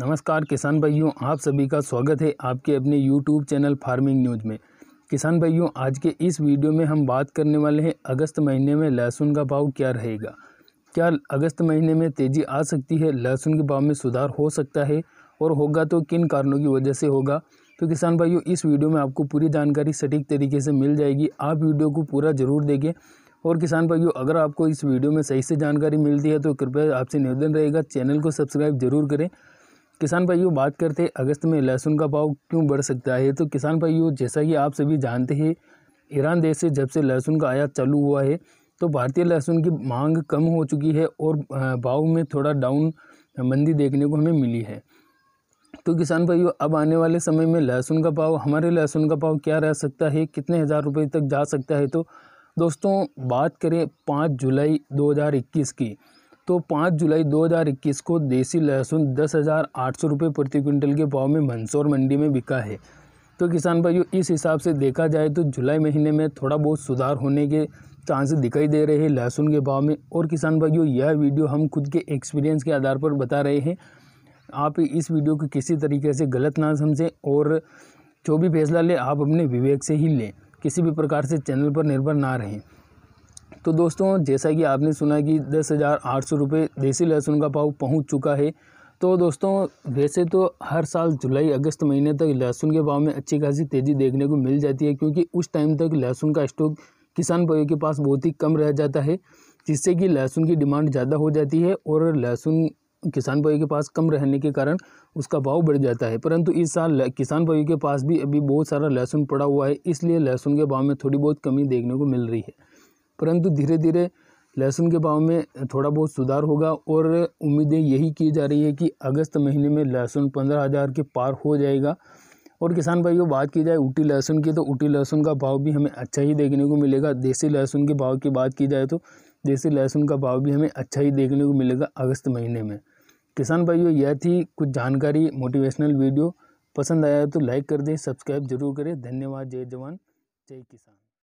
नमस्कार किसान भाइयों आप सभी का स्वागत है आपके अपने यूट्यूब चैनल फार्मिंग न्यूज में किसान भाइयों आज के इस वीडियो में हम बात करने वाले हैं अगस्त महीने में लहसुन का भाव क्या रहेगा क्या अगस्त महीने में तेज़ी आ सकती है लहसुन के भाव में सुधार हो सकता है और होगा तो किन कारणों की वजह से होगा तो किसान भाइयों इस वीडियो में आपको पूरी जानकारी सटीक तरीके से मिल जाएगी आप वीडियो को पूरा ज़रूर देखें और किसान भाइयों अगर आपको इस वीडियो में सही से जानकारी मिलती है तो कृपया आपसे निवेदन रहेगा चैनल को सब्सक्राइब जरूर करें किसान भाइयों बात करते हैं अगस्त में लहसुन का भाव क्यों बढ़ सकता है तो किसान भाइयों जैसा कि आप सभी जानते हैं ईरान देश से जब से लहसुन का आयात चालू हुआ है तो भारतीय लहसुन की मांग कम हो चुकी है और भाव में थोड़ा डाउन मंदी देखने को हमें मिली है तो किसान भाइयों अब आने वाले समय में लहसुन का भाव हमारे लहसुन का भाव क्या रह सकता है कितने हज़ार रुपये तक जा सकता है तो दोस्तों बात करें पाँच जुलाई दो की तो पाँच जुलाई 2021 को देसी लहसुन दस हज़ार आठ सौ रुपये प्रति क्विंटल के भाव में मंदसौर मंडी में बिका है तो किसान भाइयों इस हिसाब से देखा जाए तो जुलाई महीने में थोड़ा बहुत सुधार होने के चांस दिखाई दे रहे हैं लहसुन के भाव में और किसान भाइयों यह वीडियो हम खुद के एक्सपीरियंस के आधार पर बता रहे हैं आप इस वीडियो को किसी तरीके से गलत ना समझें और जो भी फैसला लें आप अपने विवेक से ही लें किसी भी प्रकार से चैनल पर निर्भर ना रहें तो दोस्तों जैसा कि आपने सुना कि दस हज़ार आठ सौ रुपये देसी लहसुन का भाव पहुंच चुका है तो दोस्तों वैसे तो हर साल जुलाई अगस्त महीने तक लहसुन के भाव में अच्छी खासी तेज़ी देखने को मिल जाती है क्योंकि उस टाइम तक लहसुन का स्टॉक किसान भाइयों के पास बहुत ही कम रह जाता है जिससे कि लहसुन की डिमांड ज़्यादा हो जाती है और लहसुन किसान भाइयों के पास कम रहने के कारण उसका भाव बढ़ जाता है परंतु इस साल किसान भाइयों के पास भी अभी बहुत सारा लहसुन पड़ा हुआ है इसलिए लहसुन के भाव में थोड़ी बहुत कमी देखने को मिल रही है परंतु धीरे धीरे लहसुन के भाव में थोड़ा बहुत सुधार होगा और उम्मीदें यही की जा रही है कि अगस्त महीने में लहसुन पंद्रह हज़ार के पार हो जाएगा और किसान भाइयों बात की जाए ऊटी लहसुन की तो ऊटी लहसुन का भाव भी हमें अच्छा ही देखने को मिलेगा देसी लहसुन के भाव की बात की जाए तो देसी लहसुन का भाव भी हमें अच्छा ही देखने को मिलेगा अगस्त महीने में किसान भाइयों यह थी कुछ जानकारी मोटिवेशनल वीडियो पसंद आया तो लाइक कर दें सब्सक्राइब जरूर करें धन्यवाद जय जवान जय किसान